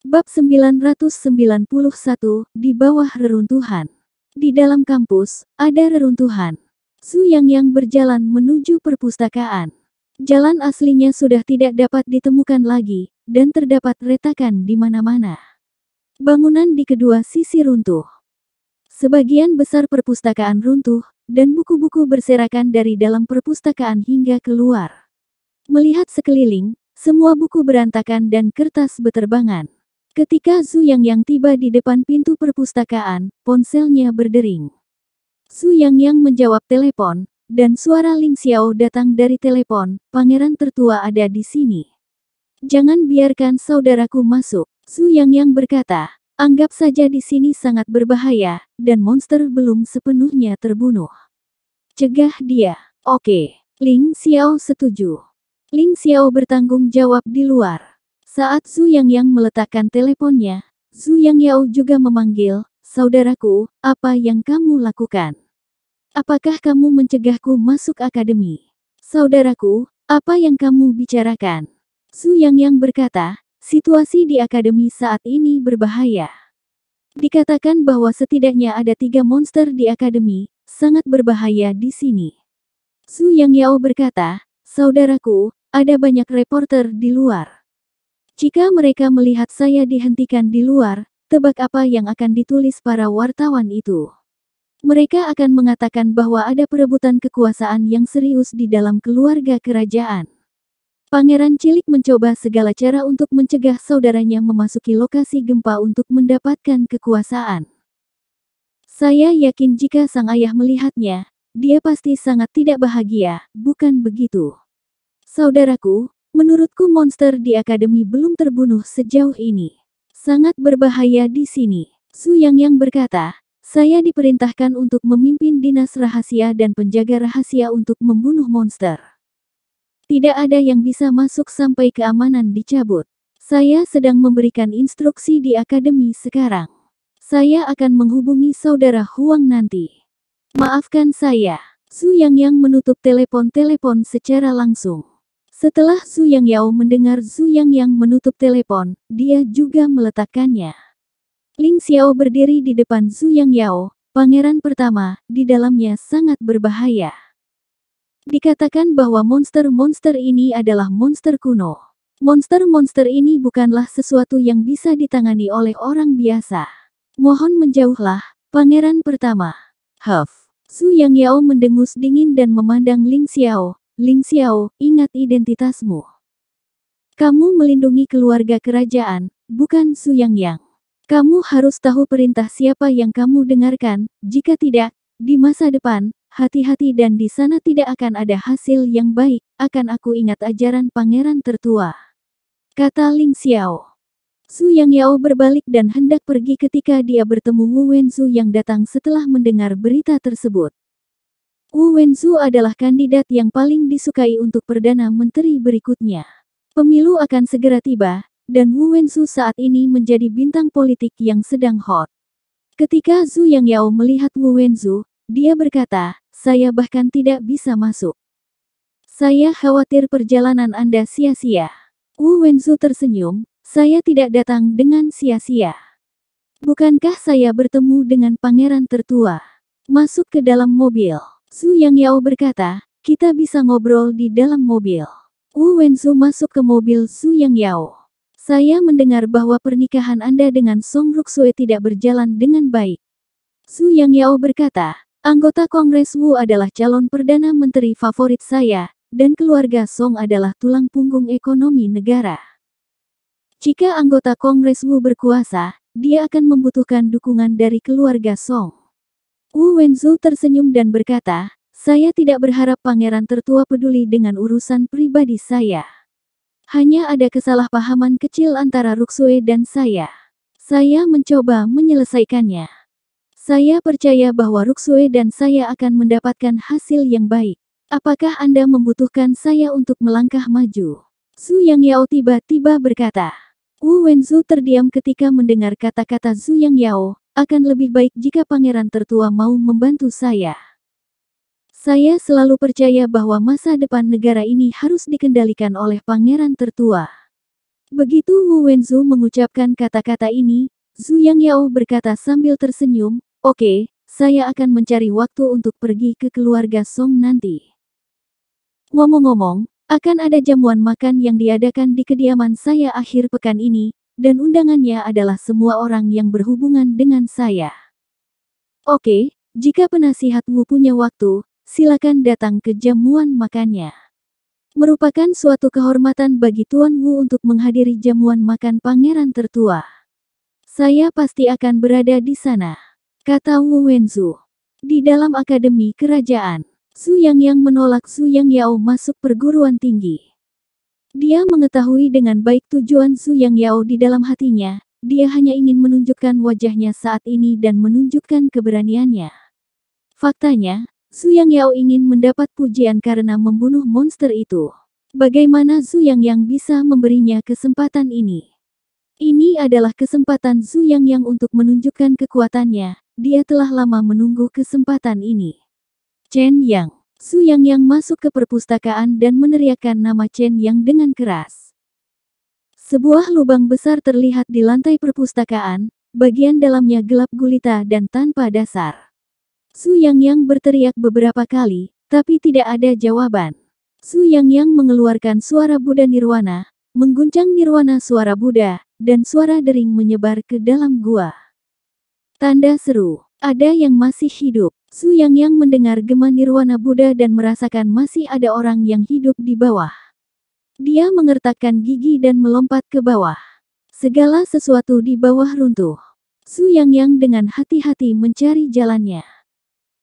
Bab 991, di bawah reruntuhan. Di dalam kampus, ada reruntuhan. Su Yang Yang berjalan menuju perpustakaan. Jalan aslinya sudah tidak dapat ditemukan lagi, dan terdapat retakan di mana-mana. Bangunan di kedua sisi runtuh. Sebagian besar perpustakaan runtuh, dan buku-buku berserakan dari dalam perpustakaan hingga keluar. Melihat sekeliling, semua buku berantakan dan kertas beterbangan. Ketika Zhu yang Yang tiba di depan pintu perpustakaan, ponselnya berdering. Zhu yang Yang menjawab telepon, dan suara Ling Xiao datang dari telepon, pangeran tertua ada di sini. Jangan biarkan saudaraku masuk, Su Yang Yang berkata. Anggap saja di sini sangat berbahaya, dan monster belum sepenuhnya terbunuh. Cegah dia. Oke, Ling Xiao setuju. Ling Xiao bertanggung jawab di luar. Saat Su Yang Yang meletakkan teleponnya, Su Yang Yao juga memanggil, Saudaraku, apa yang kamu lakukan? Apakah kamu mencegahku masuk akademi? Saudaraku, apa yang kamu bicarakan? Su Yang Yang berkata, situasi di akademi saat ini berbahaya. Dikatakan bahwa setidaknya ada tiga monster di akademi, sangat berbahaya di sini. Su Yang Yao berkata, Saudaraku, ada banyak reporter di luar. Jika mereka melihat saya dihentikan di luar, tebak apa yang akan ditulis para wartawan itu. Mereka akan mengatakan bahwa ada perebutan kekuasaan yang serius di dalam keluarga kerajaan. Pangeran Cilik mencoba segala cara untuk mencegah saudaranya memasuki lokasi gempa untuk mendapatkan kekuasaan. Saya yakin jika sang ayah melihatnya, dia pasti sangat tidak bahagia, bukan begitu? Saudaraku, Menurutku monster di akademi belum terbunuh sejauh ini. Sangat berbahaya di sini. Su Yang Yang berkata, saya diperintahkan untuk memimpin dinas rahasia dan penjaga rahasia untuk membunuh monster. Tidak ada yang bisa masuk sampai keamanan dicabut. Saya sedang memberikan instruksi di akademi sekarang. Saya akan menghubungi saudara Huang nanti. Maafkan saya. Su Yang Yang menutup telepon-telepon secara langsung. Setelah Su Yang Yao mendengar Su Yang Yang menutup telepon, dia juga meletakkannya. Ling Xiao berdiri di depan Su Yang Yao, pangeran pertama, di dalamnya sangat berbahaya. Dikatakan bahwa monster-monster ini adalah monster kuno. Monster-monster ini bukanlah sesuatu yang bisa ditangani oleh orang biasa. Mohon menjauhlah, pangeran pertama. Huff. Su Yang Yao mendengus dingin dan memandang Ling Xiao, Ling Xiao, ingat identitasmu. Kamu melindungi keluarga kerajaan, bukan Su Yang Yang. Kamu harus tahu perintah siapa yang kamu dengarkan, jika tidak, di masa depan, hati-hati dan di sana tidak akan ada hasil yang baik, akan aku ingat ajaran pangeran tertua. Kata Ling Xiao. Su Yang Yao berbalik dan hendak pergi ketika dia bertemu Wu Su yang datang setelah mendengar berita tersebut. Wu Wenzhou adalah kandidat yang paling disukai untuk Perdana Menteri berikutnya. Pemilu akan segera tiba, dan Wu Wenzhou saat ini menjadi bintang politik yang sedang hot. Ketika Zhu Yang Yao melihat Wu Wenzhou, dia berkata, saya bahkan tidak bisa masuk. Saya khawatir perjalanan Anda sia-sia. Wu Wenzhou tersenyum, saya tidak datang dengan sia-sia. Bukankah saya bertemu dengan pangeran tertua? Masuk ke dalam mobil. Su Yang Yao berkata, kita bisa ngobrol di dalam mobil. Wu Wenzu masuk ke mobil Su Yang Yao. Saya mendengar bahwa pernikahan Anda dengan Song Ruxue tidak berjalan dengan baik. Su Yang Yao berkata, anggota Kongres Wu adalah calon Perdana Menteri favorit saya, dan keluarga Song adalah tulang punggung ekonomi negara. Jika anggota Kongres Wu berkuasa, dia akan membutuhkan dukungan dari keluarga Song. Wu Wenzhou tersenyum dan berkata, saya tidak berharap pangeran tertua peduli dengan urusan pribadi saya. Hanya ada kesalahpahaman kecil antara Ruxue dan saya. Saya mencoba menyelesaikannya. Saya percaya bahwa Ruxue dan saya akan mendapatkan hasil yang baik. Apakah Anda membutuhkan saya untuk melangkah maju? Su Yang Yao tiba-tiba berkata. Wu Wenzhu terdiam ketika mendengar kata-kata Su Yang Yao, akan lebih baik jika pangeran tertua mau membantu saya. Saya selalu percaya bahwa masa depan negara ini harus dikendalikan oleh pangeran tertua. Begitu Wu Wenzu mengucapkan kata-kata ini, Zhu Yang Yao berkata sambil tersenyum, Oke, okay, saya akan mencari waktu untuk pergi ke keluarga Song nanti. Ngomong-ngomong, akan ada jamuan makan yang diadakan di kediaman saya akhir pekan ini, dan undangannya adalah semua orang yang berhubungan dengan saya. Oke, jika penasihatmu punya waktu, silakan datang ke jamuan makannya. Merupakan suatu kehormatan bagi Tuan Wu untuk menghadiri jamuan makan pangeran tertua. Saya pasti akan berada di sana, kata Wu Wenzu. Di dalam akademi kerajaan, Su Yang Yang menolak Su Yang Yao masuk perguruan tinggi. Dia mengetahui dengan baik tujuan Su Yang Yao di dalam hatinya, dia hanya ingin menunjukkan wajahnya saat ini dan menunjukkan keberaniannya. Faktanya, Su Yang Yao ingin mendapat pujian karena membunuh monster itu. Bagaimana Su Yang Yang bisa memberinya kesempatan ini? Ini adalah kesempatan Su Yang Yang untuk menunjukkan kekuatannya. Dia telah lama menunggu kesempatan ini. Chen Yang Su Yang Yang masuk ke perpustakaan dan meneriakkan nama Chen Yang dengan keras. Sebuah lubang besar terlihat di lantai perpustakaan, bagian dalamnya gelap gulita dan tanpa dasar. Su Yang Yang berteriak beberapa kali, tapi tidak ada jawaban. Su Yang Yang mengeluarkan suara Buddha Nirwana, mengguncang Nirwana suara Buddha, dan suara dering menyebar ke dalam gua. Tanda seru, ada yang masih hidup. Su Yang Yang mendengar gema nirwana Buddha dan merasakan masih ada orang yang hidup di bawah. Dia mengertakkan gigi dan melompat ke bawah. Segala sesuatu di bawah runtuh. Su Yang Yang dengan hati-hati mencari jalannya.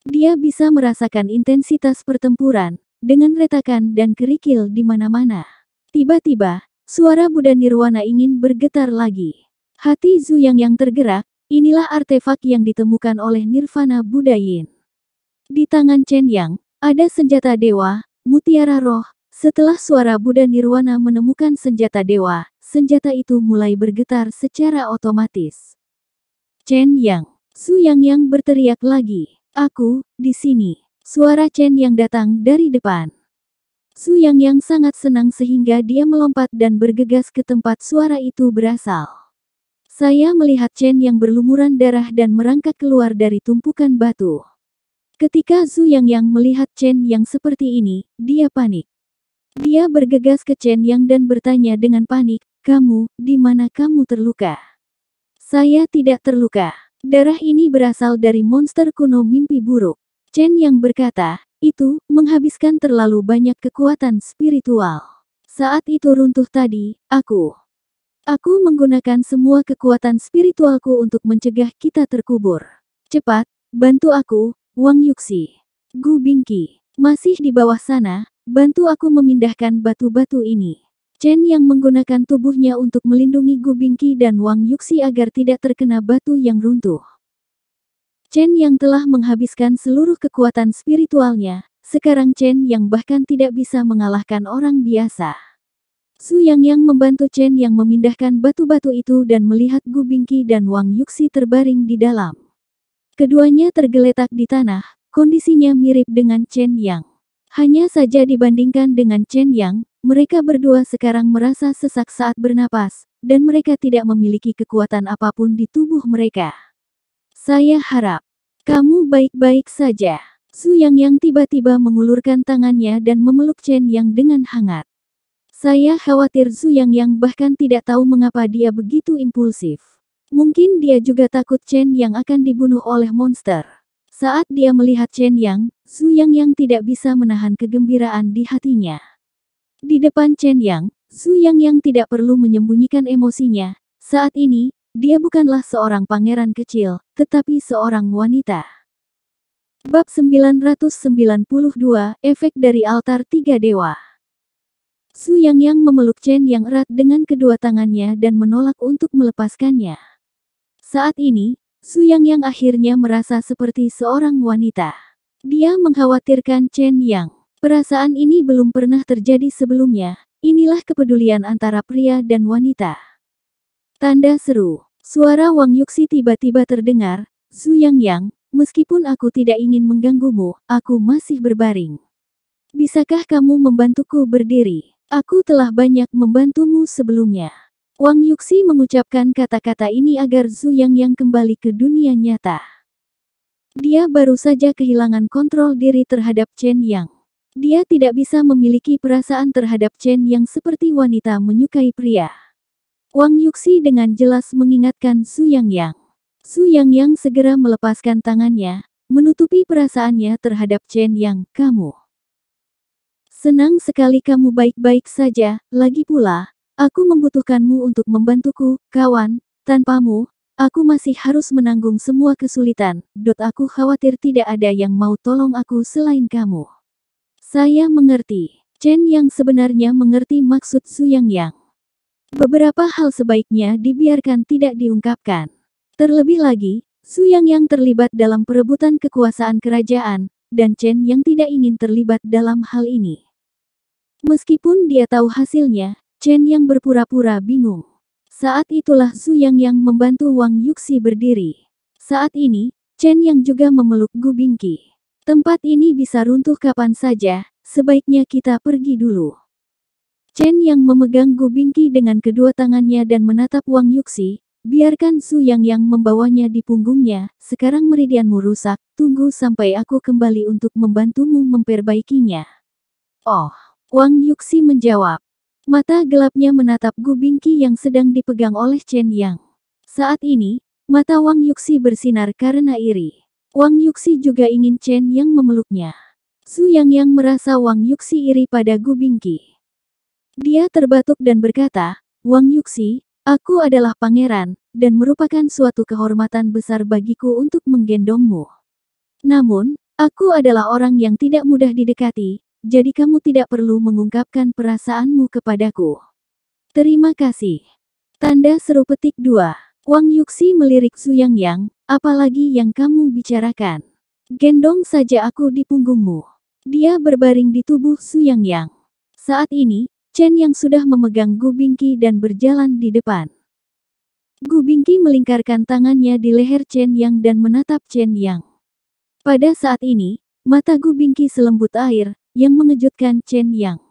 Dia bisa merasakan intensitas pertempuran, dengan retakan dan kerikil di mana-mana. Tiba-tiba, suara Buddha Nirwana ingin bergetar lagi. Hati Zuyang yang tergerak, inilah artefak yang ditemukan oleh Nirvana Buddha Yin. Di tangan Chen Yang, ada senjata dewa, mutiara roh. Setelah suara Buddha Nirwana menemukan senjata dewa, senjata itu mulai bergetar secara otomatis. Chen Yang, Su Yang Yang berteriak lagi, aku, di sini. Suara Chen Yang datang dari depan. Su Yang Yang sangat senang sehingga dia melompat dan bergegas ke tempat suara itu berasal. Saya melihat Chen Yang berlumuran darah dan merangkak keluar dari tumpukan batu. Ketika Zhu Yang Yang melihat Chen Yang seperti ini, dia panik. Dia bergegas ke Chen Yang dan bertanya dengan panik, kamu, di mana kamu terluka? Saya tidak terluka. Darah ini berasal dari monster kuno mimpi buruk. Chen Yang berkata, itu menghabiskan terlalu banyak kekuatan spiritual. Saat itu runtuh tadi, aku. Aku menggunakan semua kekuatan spiritualku untuk mencegah kita terkubur. Cepat, bantu aku, Wang Yuxi, Gu Bingqi masih di bawah sana, bantu aku memindahkan batu-batu ini. Chen yang menggunakan tubuhnya untuk melindungi Gu Bingqi dan Wang Yuxi agar tidak terkena batu yang runtuh. Chen yang telah menghabiskan seluruh kekuatan spiritualnya, sekarang Chen yang bahkan tidak bisa mengalahkan orang biasa. Su Yang Yang membantu Chen yang memindahkan batu-batu itu dan melihat Gu Bingqi dan Wang Yuxi terbaring di dalam. Keduanya tergeletak di tanah, kondisinya mirip dengan Chen Yang. Hanya saja dibandingkan dengan Chen Yang, mereka berdua sekarang merasa sesak saat bernapas, dan mereka tidak memiliki kekuatan apapun di tubuh mereka. Saya harap kamu baik-baik saja. Su Yang Yang tiba-tiba mengulurkan tangannya dan memeluk Chen Yang dengan hangat. Saya khawatir Su Yang Yang bahkan tidak tahu mengapa dia begitu impulsif. Mungkin dia juga takut Chen Yang akan dibunuh oleh monster. Saat dia melihat Chen Yang, Su Yang yang tidak bisa menahan kegembiraan di hatinya. Di depan Chen Yang, Su Yang yang tidak perlu menyembunyikan emosinya. Saat ini, dia bukanlah seorang pangeran kecil, tetapi seorang wanita. Bab 992, Efek dari Altar Tiga Dewa Su Yang Yang memeluk Chen Yang erat dengan kedua tangannya dan menolak untuk melepaskannya. Saat ini, Suyang yang akhirnya merasa seperti seorang wanita. Dia mengkhawatirkan Chen Yang. Perasaan ini belum pernah terjadi sebelumnya. Inilah kepedulian antara pria dan wanita. Tanda seru. Suara Wang Yuxi tiba-tiba terdengar. Suyang Yang, meskipun aku tidak ingin mengganggumu, aku masih berbaring. Bisakah kamu membantuku berdiri? Aku telah banyak membantumu sebelumnya. Wang Yuxi mengucapkan kata-kata ini agar Zhu Yang yang kembali ke dunia nyata. Dia baru saja kehilangan kontrol diri terhadap Chen Yang. Dia tidak bisa memiliki perasaan terhadap Chen Yang seperti wanita menyukai pria. Wang Yuxi dengan jelas mengingatkan Zhu Yang Yang. Zhu Yang Yang segera melepaskan tangannya, menutupi perasaannya terhadap Chen Yang, kamu. Senang sekali kamu baik-baik saja, lagi pula, Aku membutuhkanmu untuk membantuku, kawan. Tanpamu, aku masih harus menanggung semua kesulitan. Dot aku khawatir tidak ada yang mau tolong aku selain kamu. Saya mengerti. Chen yang sebenarnya mengerti maksud Su Yang Yang. Beberapa hal sebaiknya dibiarkan tidak diungkapkan. Terlebih lagi, Su Yang Yang terlibat dalam perebutan kekuasaan kerajaan, dan Chen yang tidak ingin terlibat dalam hal ini. Meskipun dia tahu hasilnya, Chen yang berpura-pura bingung. Saat itulah Su Yang yang membantu Wang Yuxi berdiri. Saat ini, Chen yang juga memeluk Gu Bingqi. Tempat ini bisa runtuh kapan saja, sebaiknya kita pergi dulu. Chen yang memegang Gu Bingqi dengan kedua tangannya dan menatap Wang Yuxi, biarkan Su Yang yang membawanya di punggungnya, sekarang meridianmu rusak, tunggu sampai aku kembali untuk membantumu memperbaikinya. Oh, Wang Yuxi menjawab, Mata gelapnya menatap Gubingki yang sedang dipegang oleh Chen Yang. Saat ini, mata Wang Yuxi bersinar karena iri. Wang Yuxi juga ingin Chen Yang memeluknya. Su Yang Yang merasa Wang Yuxi iri pada Gubingki. Dia terbatuk dan berkata, Wang Yuxi, aku adalah pangeran, dan merupakan suatu kehormatan besar bagiku untuk menggendongmu. Namun, aku adalah orang yang tidak mudah didekati, jadi kamu tidak perlu mengungkapkan perasaanmu kepadaku. Terima kasih. Tanda seru petik dua. Wang Yuxi melirik Su Yang Yang, apalagi yang kamu bicarakan. Gendong saja aku di punggungmu. Dia berbaring di tubuh Su Yang Yang. Saat ini, Chen Yang sudah memegang Gu Bingqi dan berjalan di depan. Gu Bingqi melingkarkan tangannya di leher Chen Yang dan menatap Chen Yang. Pada saat ini, mata Gu Bingqi selembut air, yang mengejutkan Chen Yang.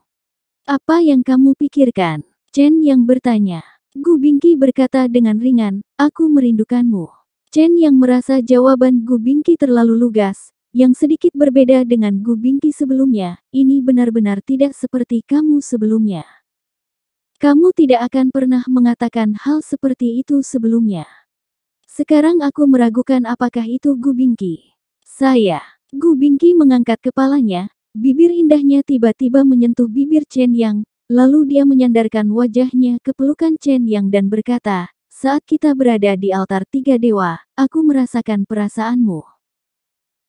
Apa yang kamu pikirkan? Chen Yang bertanya. Gu Bingqi berkata dengan ringan, aku merindukanmu. Chen Yang merasa jawaban Gu Bingqi terlalu lugas, yang sedikit berbeda dengan Gu Bingqi sebelumnya, ini benar-benar tidak seperti kamu sebelumnya. Kamu tidak akan pernah mengatakan hal seperti itu sebelumnya. Sekarang aku meragukan apakah itu Gu Bingqi. Saya, Gu Bingqi mengangkat kepalanya, Bibir indahnya tiba-tiba menyentuh bibir Chen Yang, lalu dia menyandarkan wajahnya ke pelukan Chen Yang dan berkata, saat kita berada di altar tiga dewa, aku merasakan perasaanmu.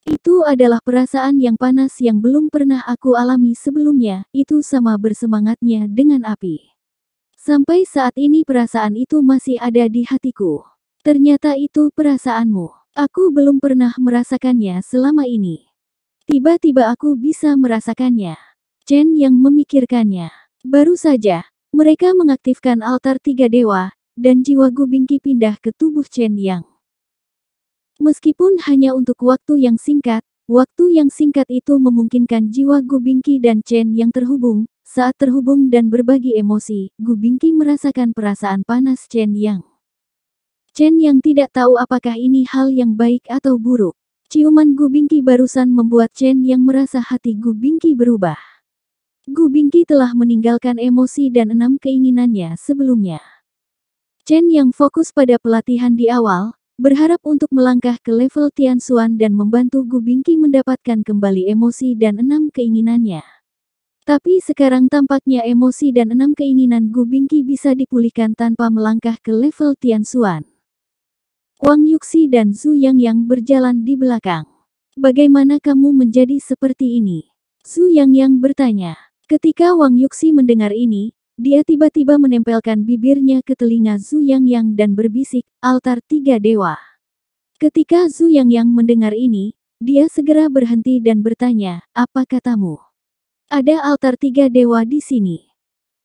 Itu adalah perasaan yang panas yang belum pernah aku alami sebelumnya, itu sama bersemangatnya dengan api. Sampai saat ini perasaan itu masih ada di hatiku. Ternyata itu perasaanmu. Aku belum pernah merasakannya selama ini. Tiba-tiba aku bisa merasakannya. Chen yang memikirkannya. Baru saja, mereka mengaktifkan altar tiga dewa, dan jiwa Gubingki pindah ke tubuh Chen Yang. Meskipun hanya untuk waktu yang singkat, waktu yang singkat itu memungkinkan jiwa Gubingki dan Chen Yang terhubung. Saat terhubung dan berbagi emosi, Gubingki merasakan perasaan panas Chen Yang. Chen Yang tidak tahu apakah ini hal yang baik atau buruk. Ciuman Gubingki barusan membuat Chen yang merasa hati Gubingki berubah. Gubingki telah meninggalkan emosi dan enam keinginannya sebelumnya. Chen yang fokus pada pelatihan di awal, berharap untuk melangkah ke level Tianxuan dan membantu Gubingki mendapatkan kembali emosi dan enam keinginannya. Tapi sekarang tampaknya emosi dan enam keinginan Gubingki bisa dipulihkan tanpa melangkah ke level Tianxuan. Wang Yuxi dan Zhu Yang yang berjalan di belakang. Bagaimana kamu menjadi seperti ini? Zhu Yang yang bertanya. Ketika Wang Yuxi mendengar ini, dia tiba-tiba menempelkan bibirnya ke telinga Zhu Yang yang dan berbisik, altar tiga dewa. Ketika Zhu Yang yang mendengar ini, dia segera berhenti dan bertanya, apa katamu? Ada altar tiga dewa di sini.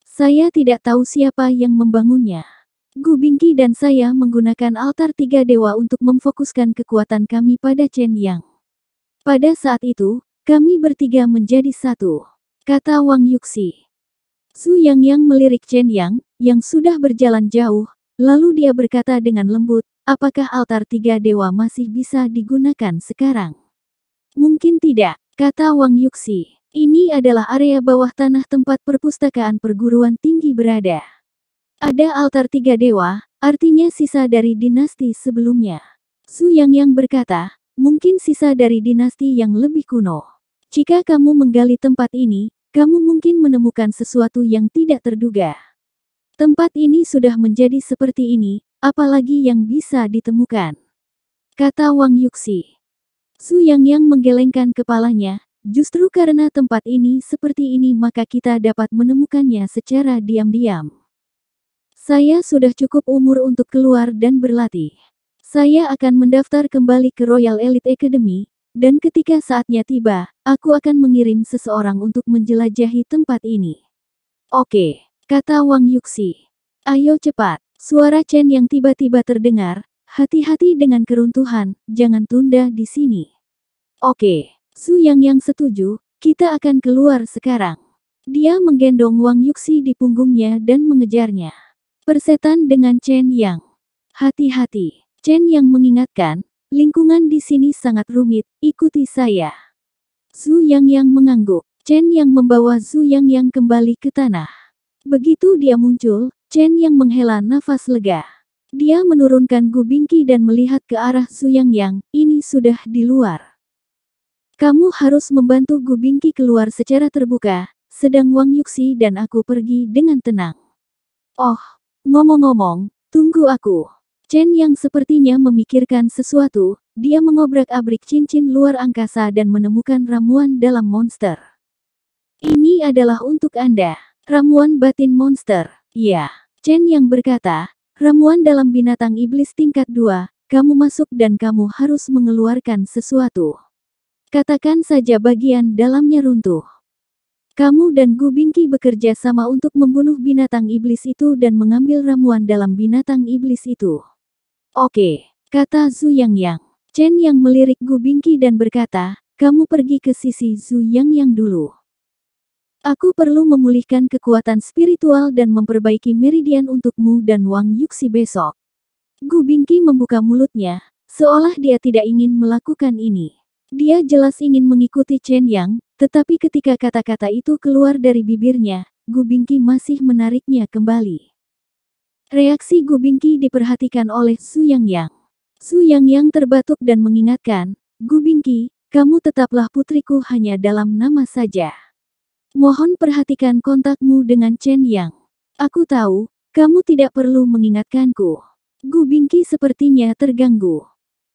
Saya tidak tahu siapa yang membangunnya. Gu Bingqi dan saya menggunakan altar tiga dewa untuk memfokuskan kekuatan kami pada Chen Yang. Pada saat itu, kami bertiga menjadi satu, kata Wang Yuxi. Su Yang Yang melirik Chen Yang, yang sudah berjalan jauh, lalu dia berkata dengan lembut, apakah altar tiga dewa masih bisa digunakan sekarang? Mungkin tidak, kata Wang Yuxi. Ini adalah area bawah tanah tempat perpustakaan perguruan tinggi berada. Ada altar tiga dewa, artinya sisa dari dinasti sebelumnya. Su Yang Yang berkata, mungkin sisa dari dinasti yang lebih kuno. Jika kamu menggali tempat ini, kamu mungkin menemukan sesuatu yang tidak terduga. Tempat ini sudah menjadi seperti ini, apalagi yang bisa ditemukan. Kata Wang Yuxi. Su Yang Yang menggelengkan kepalanya, justru karena tempat ini seperti ini maka kita dapat menemukannya secara diam-diam. Saya sudah cukup umur untuk keluar dan berlatih. Saya akan mendaftar kembali ke Royal Elite Academy, dan ketika saatnya tiba, aku akan mengirim seseorang untuk menjelajahi tempat ini. Oke, kata Wang Yuxi. Ayo cepat, suara Chen yang tiba-tiba terdengar, hati-hati dengan keruntuhan, jangan tunda di sini. Oke, Su Yang yang setuju, kita akan keluar sekarang. Dia menggendong Wang Yuxi di punggungnya dan mengejarnya. Persetan dengan Chen Yang. Hati-hati, Chen Yang mengingatkan, lingkungan di sini sangat rumit, ikuti saya. Zhu Yang Yang mengangguk, Chen Yang membawa Zhu Yang Yang kembali ke tanah. Begitu dia muncul, Chen Yang menghela nafas lega. Dia menurunkan gubingki dan melihat ke arah Zhu Yang Yang, ini sudah di luar. Kamu harus membantu gubingki keluar secara terbuka, sedang Wang Yuxi dan aku pergi dengan tenang. Oh, Ngomong-ngomong, tunggu aku. Chen yang sepertinya memikirkan sesuatu, dia mengobrak-abrik cincin luar angkasa dan menemukan ramuan dalam monster. Ini adalah untuk Anda. Ramuan batin monster. Ya. Chen yang berkata, ramuan dalam binatang iblis tingkat 2, kamu masuk dan kamu harus mengeluarkan sesuatu. Katakan saja bagian dalamnya runtuh. Kamu dan Gubinki bekerja sama untuk membunuh binatang iblis itu dan mengambil ramuan dalam binatang iblis itu. Oke, kata Zhu Yang Yang. Chen Yang melirik Gubinki dan berkata, kamu pergi ke sisi Zhu Yang Yang dulu. Aku perlu memulihkan kekuatan spiritual dan memperbaiki meridian untukmu dan Wang Yuxi besok. Gu Bingki membuka mulutnya, seolah dia tidak ingin melakukan ini. Dia jelas ingin mengikuti Chen Yang, tetapi ketika kata-kata itu keluar dari bibirnya, Gu Bingqi masih menariknya kembali. Reaksi Gu Bingqi diperhatikan oleh Su Yang Yang. Su Yang Yang terbatuk dan mengingatkan, Gu Bingqi, kamu tetaplah putriku hanya dalam nama saja. Mohon perhatikan kontakmu dengan Chen Yang. Aku tahu, kamu tidak perlu mengingatkanku. Gu Bingqi sepertinya terganggu.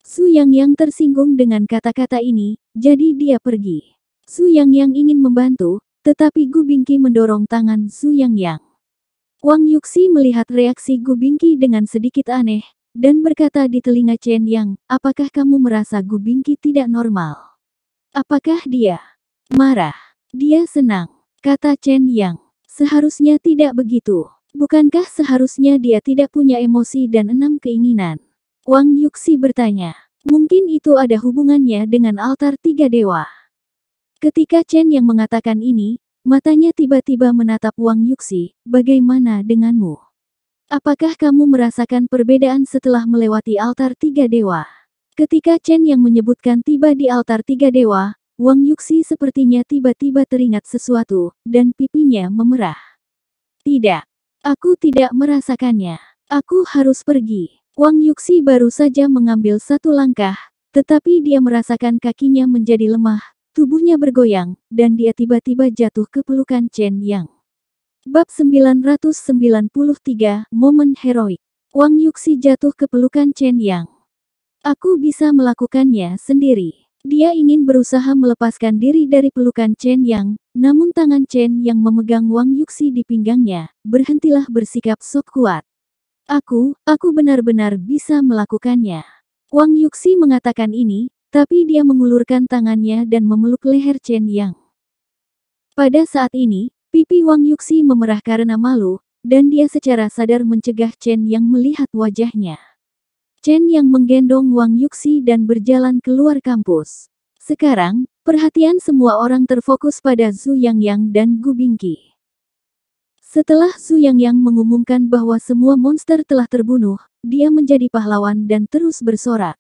Su Yang Yang tersinggung dengan kata-kata ini, jadi dia pergi. Su Yang Yang ingin membantu, tetapi Gu Bingqi mendorong tangan Su Yang Yang. Wang Yuxi melihat reaksi Gu Bingqi dengan sedikit aneh, dan berkata di telinga Chen Yang, apakah kamu merasa Gu Bingqi tidak normal? Apakah dia marah? Dia senang, kata Chen Yang. Seharusnya tidak begitu. Bukankah seharusnya dia tidak punya emosi dan enam keinginan? Wang Yuxi bertanya. Mungkin itu ada hubungannya dengan altar tiga dewa. Ketika Chen yang mengatakan ini, matanya tiba-tiba menatap Wang Yuxi, bagaimana denganmu? Apakah kamu merasakan perbedaan setelah melewati altar tiga dewa? Ketika Chen yang menyebutkan tiba di altar tiga dewa, Wang Yuxi sepertinya tiba-tiba teringat sesuatu, dan pipinya memerah. Tidak, aku tidak merasakannya. Aku harus pergi. Wang Yuxi baru saja mengambil satu langkah, tetapi dia merasakan kakinya menjadi lemah, tubuhnya bergoyang, dan dia tiba-tiba jatuh ke pelukan Chen Yang. Bab 993, Momen Heroik Wang Yuxi jatuh ke pelukan Chen Yang. Aku bisa melakukannya sendiri. Dia ingin berusaha melepaskan diri dari pelukan Chen Yang, namun tangan Chen Yang memegang Wang Yuxi di pinggangnya, berhentilah bersikap sok kuat. Aku, aku benar-benar bisa melakukannya. Wang Yuxi mengatakan ini, tapi dia mengulurkan tangannya dan memeluk leher Chen Yang. Pada saat ini, pipi Wang Yuxi memerah karena malu, dan dia secara sadar mencegah Chen Yang melihat wajahnya. Chen Yang menggendong Wang Yuxi dan berjalan keluar kampus. Sekarang, perhatian semua orang terfokus pada Zhu Yang Yang dan Gu Bingqi. Setelah Su Yang Yang mengumumkan bahwa semua monster telah terbunuh, dia menjadi pahlawan dan terus bersorak.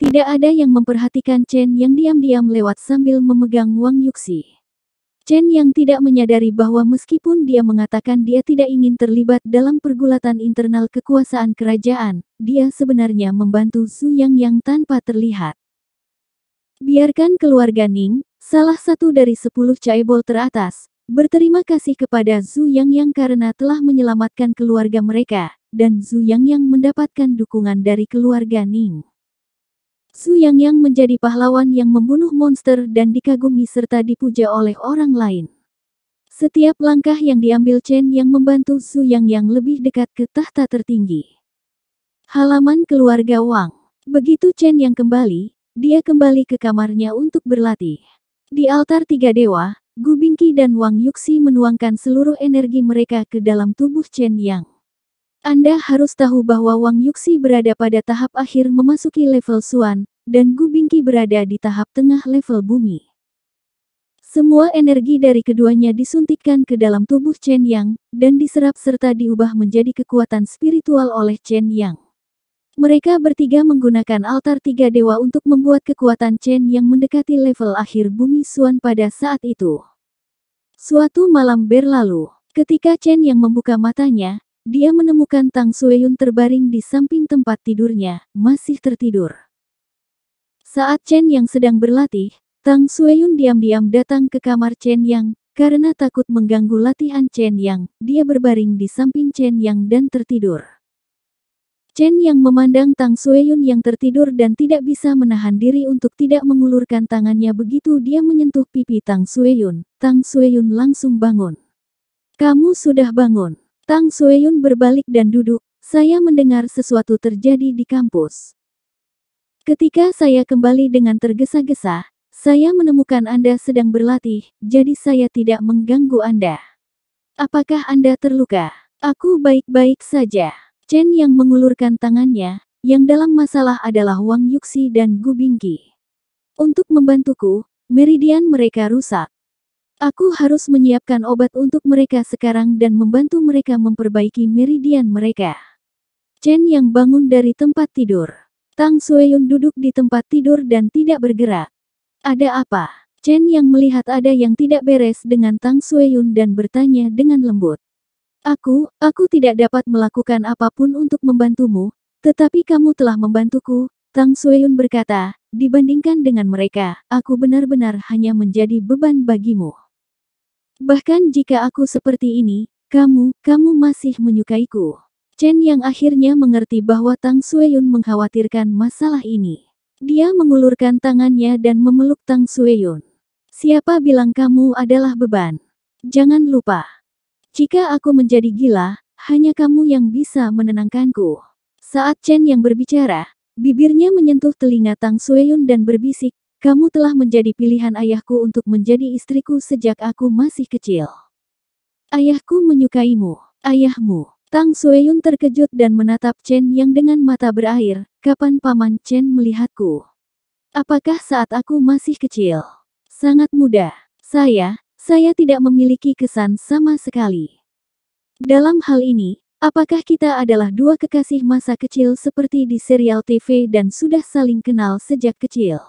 Tidak ada yang memperhatikan Chen yang diam-diam lewat sambil memegang Wang Yuxi. Chen yang tidak menyadari bahwa meskipun dia mengatakan dia tidak ingin terlibat dalam pergulatan internal kekuasaan kerajaan, dia sebenarnya membantu Su Yang Yang tanpa terlihat. Biarkan keluarga Ning, salah satu dari sepuluh caebol teratas, Berterima kasih kepada Zhu Yang Yang karena telah menyelamatkan keluarga mereka, dan Zhu Yang Yang mendapatkan dukungan dari keluarga Ning. Zhu Yang Yang menjadi pahlawan yang membunuh monster dan dikagumi serta dipuja oleh orang lain. Setiap langkah yang diambil Chen Yang membantu Zhu Yang Yang lebih dekat ke tahta tertinggi. Halaman keluarga Wang. Begitu Chen Yang kembali, dia kembali ke kamarnya untuk berlatih. Di altar tiga dewa, Gu Bingqi dan Wang Yuxi menuangkan seluruh energi mereka ke dalam tubuh Chen Yang. Anda harus tahu bahwa Wang Yuxi berada pada tahap akhir memasuki level Suan, dan Gu Bingqi berada di tahap tengah level bumi. Semua energi dari keduanya disuntikkan ke dalam tubuh Chen Yang, dan diserap serta diubah menjadi kekuatan spiritual oleh Chen Yang. Mereka bertiga menggunakan altar tiga dewa untuk membuat kekuatan Chen yang mendekati level akhir bumi Suan pada saat itu. Suatu malam berlalu, ketika Chen yang membuka matanya, dia menemukan Tang Sueyun terbaring di samping tempat tidurnya, masih tertidur. Saat Chen yang sedang berlatih, Tang Sueyun diam-diam datang ke kamar Chen yang, karena takut mengganggu latihan Chen yang, dia berbaring di samping Chen yang dan tertidur. Chen yang memandang Tang Sueyun yang tertidur dan tidak bisa menahan diri untuk tidak mengulurkan tangannya begitu dia menyentuh pipi Tang Sueyun. Tang Sueyun langsung bangun. Kamu sudah bangun. Tang Sueyun berbalik dan duduk. Saya mendengar sesuatu terjadi di kampus. Ketika saya kembali dengan tergesa-gesa, saya menemukan Anda sedang berlatih, jadi saya tidak mengganggu Anda. Apakah Anda terluka? Aku baik-baik saja. Chen yang mengulurkan tangannya, yang dalam masalah adalah Wang Yuxi dan Gu Bingqi. Untuk membantuku, meridian mereka rusak. Aku harus menyiapkan obat untuk mereka sekarang dan membantu mereka memperbaiki meridian mereka. Chen yang bangun dari tempat tidur. Tang Sueyun duduk di tempat tidur dan tidak bergerak. Ada apa? Chen yang melihat ada yang tidak beres dengan Tang Sueyun dan bertanya dengan lembut. Aku, aku tidak dapat melakukan apapun untuk membantumu, tetapi kamu telah membantuku, Tang Sueyun berkata, dibandingkan dengan mereka, aku benar-benar hanya menjadi beban bagimu. Bahkan jika aku seperti ini, kamu, kamu masih menyukaiku. Chen yang akhirnya mengerti bahwa Tang Sueyun mengkhawatirkan masalah ini. Dia mengulurkan tangannya dan memeluk Tang Sueyun. Siapa bilang kamu adalah beban? Jangan lupa, jika aku menjadi gila, hanya kamu yang bisa menenangkanku. Saat Chen yang berbicara, bibirnya menyentuh telinga Tang Sueyun dan berbisik, kamu telah menjadi pilihan ayahku untuk menjadi istriku sejak aku masih kecil. Ayahku menyukaimu, ayahmu. Tang Sueyun terkejut dan menatap Chen yang dengan mata berair, kapan paman Chen melihatku? Apakah saat aku masih kecil? Sangat muda. Saya, saya tidak memiliki kesan sama sekali. Dalam hal ini, apakah kita adalah dua kekasih masa kecil seperti di serial TV dan sudah saling kenal sejak kecil?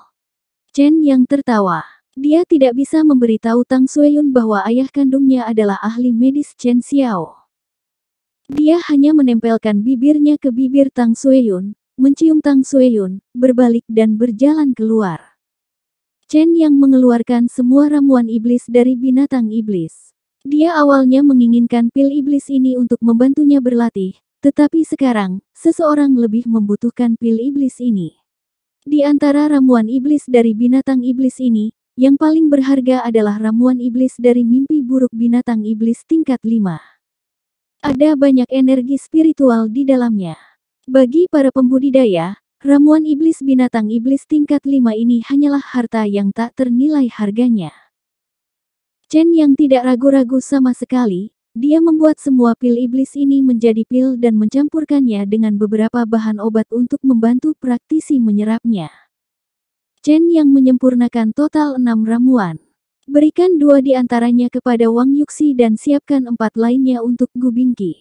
Chen yang tertawa. Dia tidak bisa memberitahu Tang Sueyun bahwa ayah kandungnya adalah ahli medis Chen Xiao. Dia hanya menempelkan bibirnya ke bibir Tang Sueyun, mencium Tang Sueyun, berbalik dan berjalan keluar. Chen yang mengeluarkan semua ramuan iblis dari binatang iblis. Dia awalnya menginginkan pil iblis ini untuk membantunya berlatih, tetapi sekarang, seseorang lebih membutuhkan pil iblis ini. Di antara ramuan iblis dari binatang iblis ini, yang paling berharga adalah ramuan iblis dari mimpi buruk binatang iblis tingkat 5. Ada banyak energi spiritual di dalamnya. Bagi para pembudidaya, Ramuan iblis binatang iblis tingkat 5 ini hanyalah harta yang tak ternilai harganya. Chen yang tidak ragu-ragu sama sekali, dia membuat semua pil iblis ini menjadi pil dan mencampurkannya dengan beberapa bahan obat untuk membantu praktisi menyerapnya. Chen yang menyempurnakan total enam ramuan. Berikan dua di antaranya kepada Wang Yuxi dan siapkan empat lainnya untuk Gu Bingqi.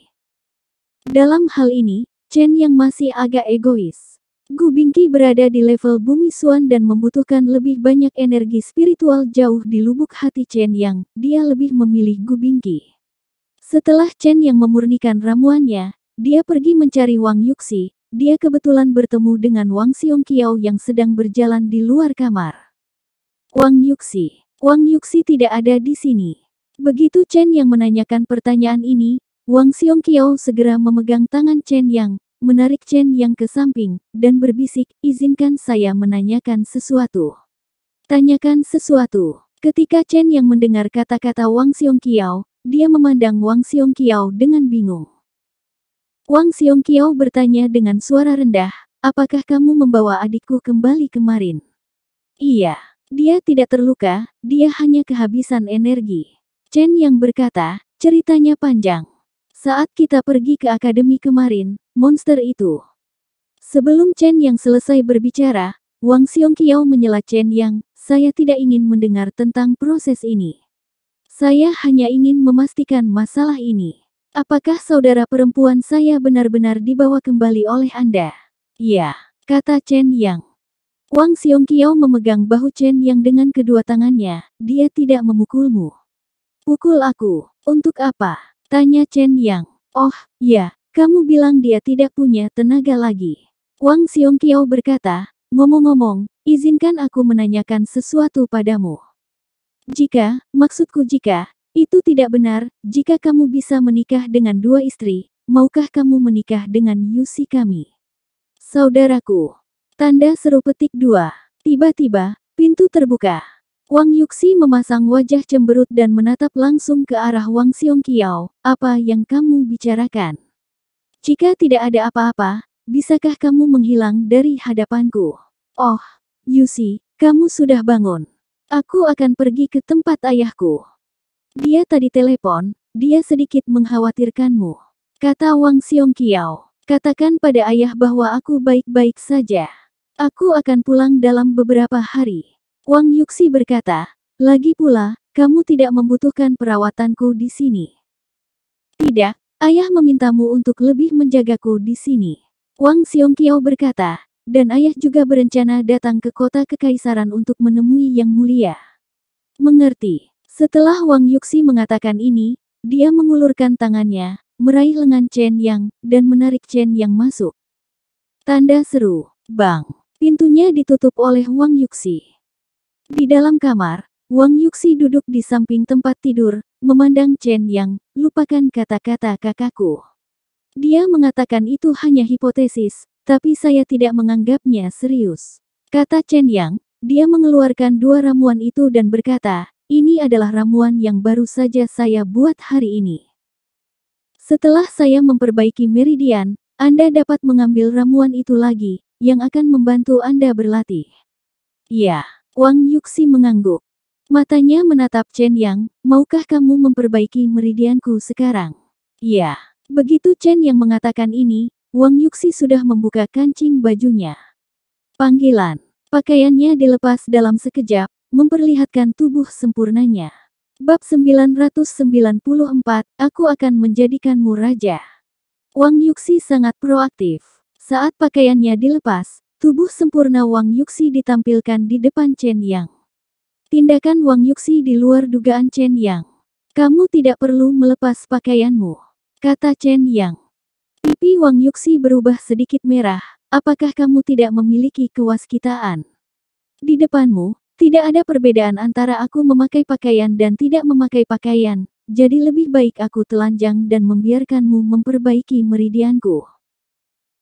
Dalam hal ini, Chen yang masih agak egois. Gubingki berada di level bumi Suan dan membutuhkan lebih banyak energi spiritual jauh di lubuk hati Chen Yang, dia lebih memilih Gubingki. Setelah Chen Yang memurnikan ramuannya, dia pergi mencari Wang Yuxi, dia kebetulan bertemu dengan Wang Xiong Kiao yang sedang berjalan di luar kamar. Wang Yuxi, Wang Yuxi tidak ada di sini. Begitu Chen Yang menanyakan pertanyaan ini, Wang Xiong Kiao segera memegang tangan Chen Yang, menarik Chen yang ke samping, dan berbisik, izinkan saya menanyakan sesuatu. Tanyakan sesuatu. Ketika Chen yang mendengar kata-kata Wang Xiong Kiao, dia memandang Wang Xiong Kiao dengan bingung. Wang Xiong Kiao bertanya dengan suara rendah, apakah kamu membawa adikku kembali kemarin? Iya. Dia tidak terluka, dia hanya kehabisan energi. Chen yang berkata, ceritanya panjang. Saat kita pergi ke akademi kemarin, monster itu. Sebelum Chen yang selesai berbicara, Wang Xiong Kiao menyela Chen yang, saya tidak ingin mendengar tentang proses ini. Saya hanya ingin memastikan masalah ini. Apakah saudara perempuan saya benar-benar dibawa kembali oleh Anda? Ya, kata Chen Yang. Wang Kiao memegang bahu Chen Yang dengan kedua tangannya, dia tidak memukulmu. Pukul aku, untuk apa? Tanya Chen Yang. Oh, ya, kamu bilang dia tidak punya tenaga lagi. Wang Xiongqiao berkata, ngomong-ngomong, izinkan aku menanyakan sesuatu padamu. Jika, maksudku jika, itu tidak benar, jika kamu bisa menikah dengan dua istri, maukah kamu menikah dengan Yusi kami? Saudaraku. Tanda seru petik dua. Tiba-tiba, pintu terbuka. Wang Yuxi memasang wajah cemberut dan menatap langsung ke arah Wang Xiong Xiongqiao. Apa yang kamu bicarakan? Jika tidak ada apa-apa, bisakah kamu menghilang dari hadapanku? Oh, Yuxi, kamu sudah bangun. Aku akan pergi ke tempat ayahku. Dia tadi telepon, dia sedikit mengkhawatirkanmu. Kata Wang Xiong Xiongqiao. Katakan pada ayah bahwa aku baik-baik saja. Aku akan pulang dalam beberapa hari. Wang Yuxi berkata, lagi pula, kamu tidak membutuhkan perawatanku di sini. Tidak, ayah memintamu untuk lebih menjagaku di sini. Wang Xiongqiao berkata, dan ayah juga berencana datang ke kota kekaisaran untuk menemui yang mulia. Mengerti. Setelah Wang Yuxi mengatakan ini, dia mengulurkan tangannya, meraih lengan Chen Yang, dan menarik Chen Yang masuk. Tanda seru, bang. Pintunya ditutup oleh Wang Yuxi. Di dalam kamar, Wang Yuxi duduk di samping tempat tidur, memandang Chen Yang, lupakan kata-kata kakakku. Dia mengatakan itu hanya hipotesis, tapi saya tidak menganggapnya serius. Kata Chen Yang, dia mengeluarkan dua ramuan itu dan berkata, ini adalah ramuan yang baru saja saya buat hari ini. Setelah saya memperbaiki meridian, Anda dapat mengambil ramuan itu lagi, yang akan membantu Anda berlatih. Ya, Wang Yuxi mengangguk. Matanya menatap Chen Yang, maukah kamu memperbaiki meridianku sekarang? Ya. Begitu Chen Yang mengatakan ini, Wang Yuxi sudah membuka kancing bajunya. Panggilan. Pakaiannya dilepas dalam sekejap, memperlihatkan tubuh sempurnanya. Bab 994, Aku akan menjadikanmu raja. Wang Yuxi sangat proaktif. Saat pakaiannya dilepas, Tubuh sempurna Wang Yuxi ditampilkan di depan Chen Yang. Tindakan Wang Yuxi di luar dugaan Chen Yang. Kamu tidak perlu melepas pakaianmu, kata Chen Yang. Pipi Wang Yuxi berubah sedikit merah, apakah kamu tidak memiliki kewaskitaan? Di depanmu, tidak ada perbedaan antara aku memakai pakaian dan tidak memakai pakaian, jadi lebih baik aku telanjang dan membiarkanmu memperbaiki meridianku.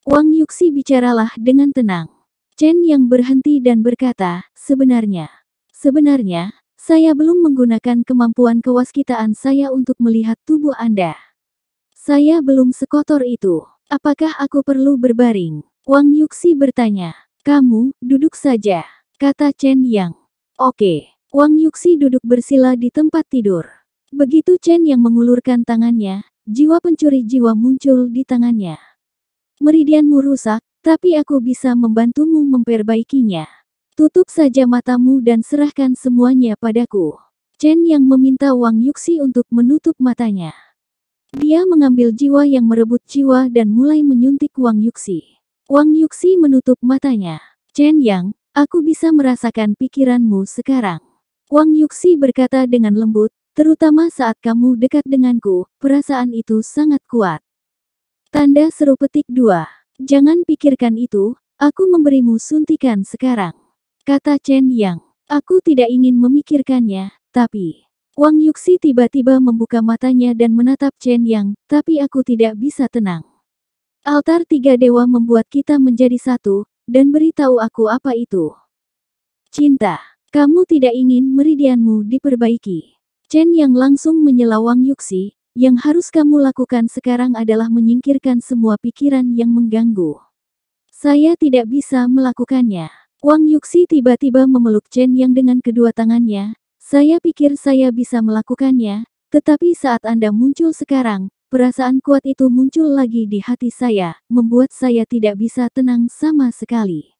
Wang Yuxi bicaralah dengan tenang. Chen yang berhenti dan berkata, sebenarnya, sebenarnya, saya belum menggunakan kemampuan kewaskitaan saya untuk melihat tubuh Anda. Saya belum sekotor itu. Apakah aku perlu berbaring? Wang Yuxi bertanya. Kamu, duduk saja, kata Chen Yang. Oke. Wang Yuxi duduk bersila di tempat tidur. Begitu Chen Yang mengulurkan tangannya, jiwa pencuri jiwa muncul di tangannya meridianmu rusak, tapi aku bisa membantumu memperbaikinya. Tutup saja matamu dan serahkan semuanya padaku. Chen yang meminta Wang Yuxi untuk menutup matanya. Dia mengambil jiwa yang merebut jiwa dan mulai menyuntik Wang Yuxi. Wang Yuxi menutup matanya. Chen Yang, aku bisa merasakan pikiranmu sekarang. Wang Yuxi berkata dengan lembut, terutama saat kamu dekat denganku, perasaan itu sangat kuat. Tanda seru petik dua. Jangan pikirkan itu, aku memberimu suntikan sekarang. Kata Chen Yang. Aku tidak ingin memikirkannya, tapi... Wang Yuxi tiba-tiba membuka matanya dan menatap Chen Yang, tapi aku tidak bisa tenang. Altar tiga dewa membuat kita menjadi satu, dan beritahu aku apa itu. Cinta, kamu tidak ingin meridianmu diperbaiki. Chen Yang langsung menyela Wang Yuxi, yang harus kamu lakukan sekarang adalah menyingkirkan semua pikiran yang mengganggu. Saya tidak bisa melakukannya. Wang Yuxi tiba-tiba memeluk Chen Yang dengan kedua tangannya. Saya pikir saya bisa melakukannya, tetapi saat Anda muncul sekarang, perasaan kuat itu muncul lagi di hati saya, membuat saya tidak bisa tenang sama sekali.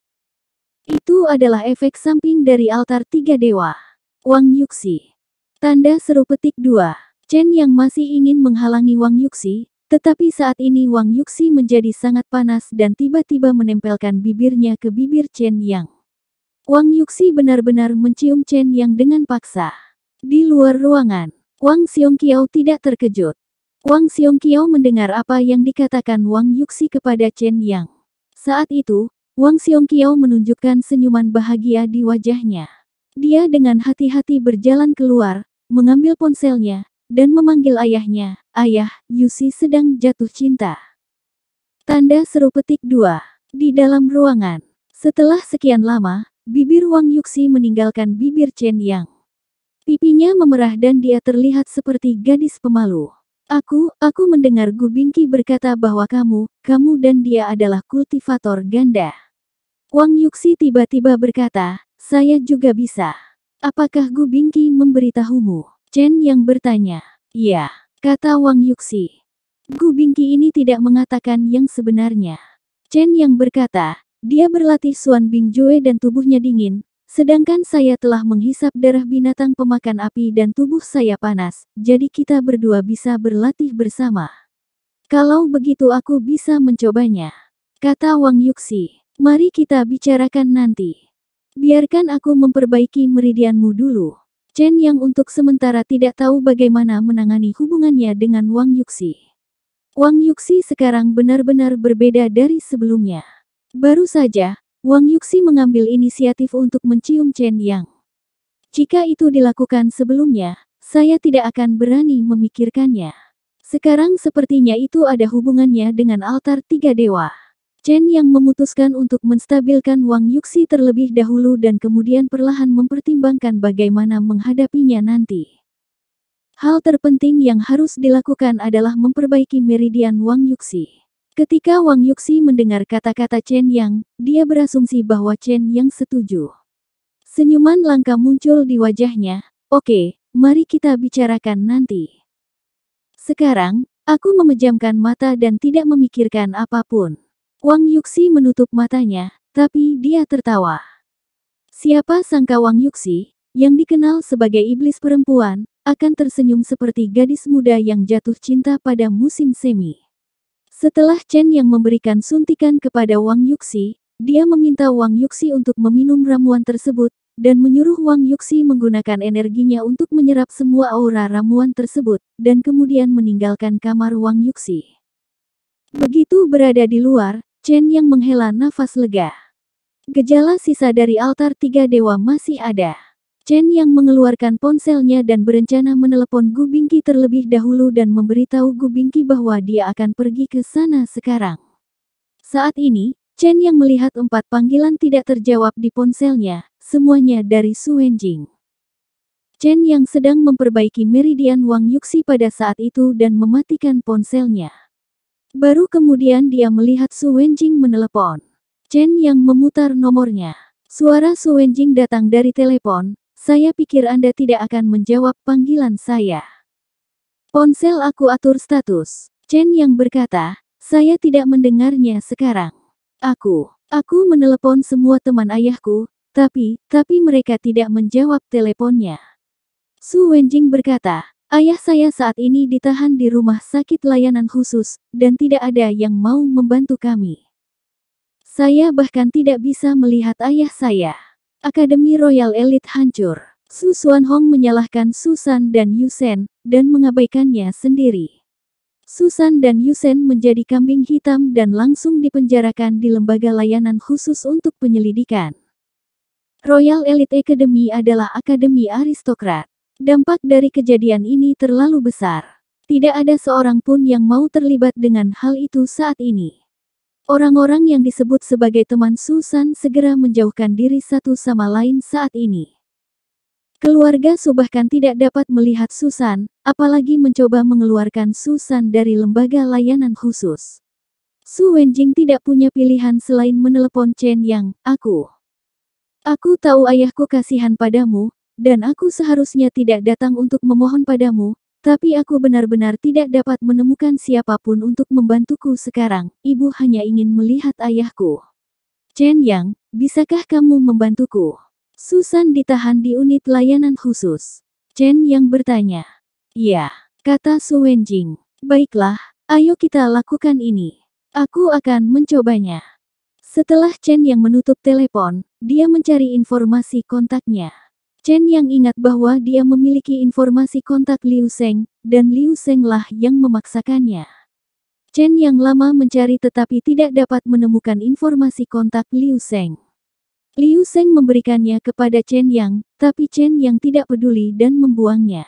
Itu adalah efek samping dari altar tiga dewa. Wang Yuxi. Tanda seru petik dua. Chen yang masih ingin menghalangi Wang Yuxi, tetapi saat ini Wang Yuxi menjadi sangat panas dan tiba-tiba menempelkan bibirnya ke bibir Chen Yang. Wang Yuxi benar-benar mencium Chen Yang dengan paksa. Di luar ruangan, Wang Xiongqiao tidak terkejut. Wang Xiongqiao mendengar apa yang dikatakan Wang Yuxi kepada Chen Yang. Saat itu, Wang Xiongqiao menunjukkan senyuman bahagia di wajahnya. Dia dengan hati-hati berjalan keluar, mengambil ponselnya, dan memanggil ayahnya, Ayah, Yusi sedang jatuh cinta. Tanda seru petik dua. Di dalam ruangan. Setelah sekian lama, bibir Wang Yuxi meninggalkan bibir Chen Yang. Pipinya memerah dan dia terlihat seperti gadis pemalu. Aku, aku mendengar Gu Bingqi berkata bahwa kamu, kamu dan dia adalah kultivator ganda. Wang Yuxi tiba-tiba berkata, saya juga bisa. Apakah Gu Bingqi memberitahumu? Chen yang bertanya. Ya, kata Wang Yuxi. Gu Bingqi ini tidak mengatakan yang sebenarnya. Chen yang berkata, dia berlatih Suan Bing Jue dan tubuhnya dingin, sedangkan saya telah menghisap darah binatang pemakan api dan tubuh saya panas, jadi kita berdua bisa berlatih bersama. Kalau begitu aku bisa mencobanya. Kata Wang Yuxi, mari kita bicarakan nanti. Biarkan aku memperbaiki meridianmu dulu. Chen yang untuk sementara tidak tahu bagaimana menangani hubungannya dengan Wang Yuxi. Wang Yuxi sekarang benar-benar berbeda dari sebelumnya. Baru saja, Wang Yuxi mengambil inisiatif untuk mencium Chen Yang. Jika itu dilakukan sebelumnya, saya tidak akan berani memikirkannya. Sekarang sepertinya itu ada hubungannya dengan altar tiga dewa. Chen yang memutuskan untuk menstabilkan Wang Yuxi terlebih dahulu dan kemudian perlahan mempertimbangkan bagaimana menghadapinya nanti. Hal terpenting yang harus dilakukan adalah memperbaiki meridian Wang Yuxi. Ketika Wang Yuxi mendengar kata-kata Chen Yang, dia berasumsi bahwa Chen Yang setuju. Senyuman langka muncul di wajahnya. Oke, mari kita bicarakan nanti. Sekarang, aku memejamkan mata dan tidak memikirkan apapun. Wang Yuxi menutup matanya, tapi dia tertawa. Siapa sangka Wang Yuxi, yang dikenal sebagai iblis perempuan, akan tersenyum seperti gadis muda yang jatuh cinta pada musim semi. Setelah Chen yang memberikan suntikan kepada Wang Yuxi, dia meminta Wang Yuxi untuk meminum ramuan tersebut, dan menyuruh Wang Yuxi menggunakan energinya untuk menyerap semua aura ramuan tersebut, dan kemudian meninggalkan kamar Wang Yuxi. Begitu berada di luar, Chen yang menghela nafas lega. Gejala sisa dari altar tiga dewa masih ada. Chen yang mengeluarkan ponselnya dan berencana menelepon Gu Bingqi terlebih dahulu dan memberitahu Gu Bingqi bahwa dia akan pergi ke sana sekarang. Saat ini, Chen yang melihat empat panggilan tidak terjawab di ponselnya, semuanya dari Su Wenjing. Chen yang sedang memperbaiki meridian Wang Yuxi pada saat itu dan mematikan ponselnya. Baru kemudian dia melihat Su Wenjing menelepon. Chen yang memutar nomornya. Suara Su Wenjing datang dari telepon, saya pikir Anda tidak akan menjawab panggilan saya. Ponsel aku atur status. Chen yang berkata, saya tidak mendengarnya sekarang. Aku, aku menelepon semua teman ayahku, tapi, tapi mereka tidak menjawab teleponnya. Su Wenjing berkata, Ayah saya saat ini ditahan di rumah sakit layanan khusus, dan tidak ada yang mau membantu kami. Saya bahkan tidak bisa melihat ayah saya. Akademi Royal Elite hancur. Su Xuan Hong menyalahkan Susan dan Yusen, dan mengabaikannya sendiri. Susan dan Yusen menjadi kambing hitam dan langsung dipenjarakan di lembaga layanan khusus untuk penyelidikan. Royal Elite Academy adalah akademi aristokrat. Dampak dari kejadian ini terlalu besar. Tidak ada seorang pun yang mau terlibat dengan hal itu saat ini. Orang-orang yang disebut sebagai teman Susan segera menjauhkan diri satu sama lain saat ini. Keluarga Subahkan tidak dapat melihat Susan, apalagi mencoba mengeluarkan Susan dari lembaga layanan khusus. Su Wenjing tidak punya pilihan selain menelepon Chen Yang, aku. Aku tahu ayahku kasihan padamu, dan aku seharusnya tidak datang untuk memohon padamu, tapi aku benar-benar tidak dapat menemukan siapapun untuk membantuku sekarang. Ibu hanya ingin melihat ayahku. Chen Yang, bisakah kamu membantuku? Susan ditahan di unit layanan khusus. Chen Yang bertanya. Ya, kata Su Wenjing. Baiklah, ayo kita lakukan ini. Aku akan mencobanya. Setelah Chen Yang menutup telepon, dia mencari informasi kontaknya. Chen yang ingat bahwa dia memiliki informasi kontak Liu Sheng dan Liu Seng lah yang memaksakannya. Chen yang lama mencari tetapi tidak dapat menemukan informasi kontak Liu Sheng. Liu Sheng memberikannya kepada Chen Yang, tapi Chen Yang tidak peduli dan membuangnya.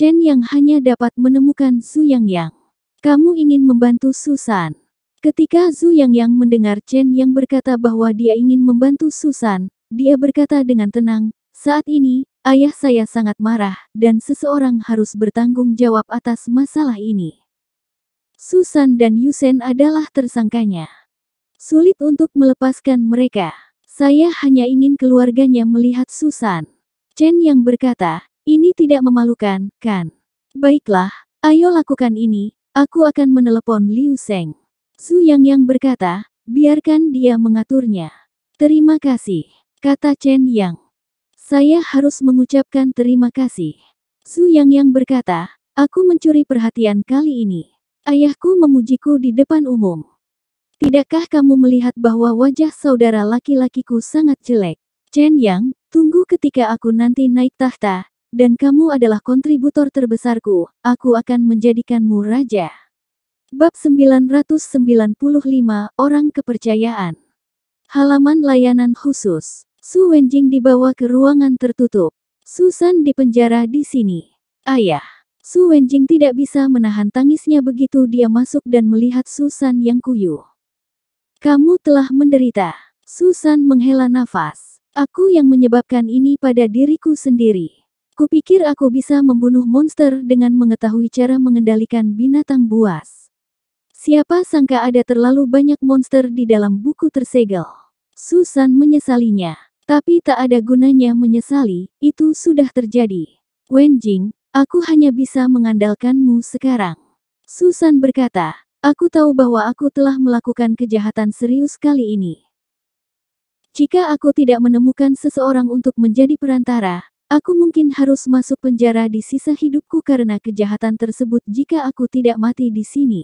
Chen Yang hanya dapat menemukan Su Yang Yang. Kamu ingin membantu Susan. Ketika Su Yang Yang mendengar Chen Yang berkata bahwa dia ingin membantu Susan, dia berkata dengan tenang, saat ini, ayah saya sangat marah dan seseorang harus bertanggung jawab atas masalah ini. Susan dan Yusen adalah tersangkanya. Sulit untuk melepaskan mereka. Saya hanya ingin keluarganya melihat Susan. Chen yang berkata, ini tidak memalukan, kan? Baiklah, ayo lakukan ini, aku akan menelepon Liu Seng. Su Yang yang berkata, biarkan dia mengaturnya. Terima kasih, kata Chen Yang. Saya harus mengucapkan terima kasih. Su Yang Yang berkata, aku mencuri perhatian kali ini. Ayahku memujiku di depan umum. Tidakkah kamu melihat bahwa wajah saudara laki-lakiku sangat jelek? Chen Yang, tunggu ketika aku nanti naik tahta, dan kamu adalah kontributor terbesarku, aku akan menjadikanmu raja. Bab 995 Orang Kepercayaan Halaman Layanan Khusus Su Wenjing dibawa ke ruangan tertutup. Susan dipenjara di sini. Ayah, Su Wenjing tidak bisa menahan tangisnya begitu dia masuk dan melihat Susan yang kuyu. Kamu telah menderita. Susan menghela nafas. Aku yang menyebabkan ini pada diriku sendiri. Kupikir aku bisa membunuh monster dengan mengetahui cara mengendalikan binatang buas. Siapa sangka ada terlalu banyak monster di dalam buku tersegel. Susan menyesalinya. Tapi tak ada gunanya menyesali, itu sudah terjadi. Wenjing, aku hanya bisa mengandalkanmu sekarang. Susan berkata, aku tahu bahwa aku telah melakukan kejahatan serius kali ini. Jika aku tidak menemukan seseorang untuk menjadi perantara, Aku mungkin harus masuk penjara di sisa hidupku karena kejahatan tersebut jika aku tidak mati di sini.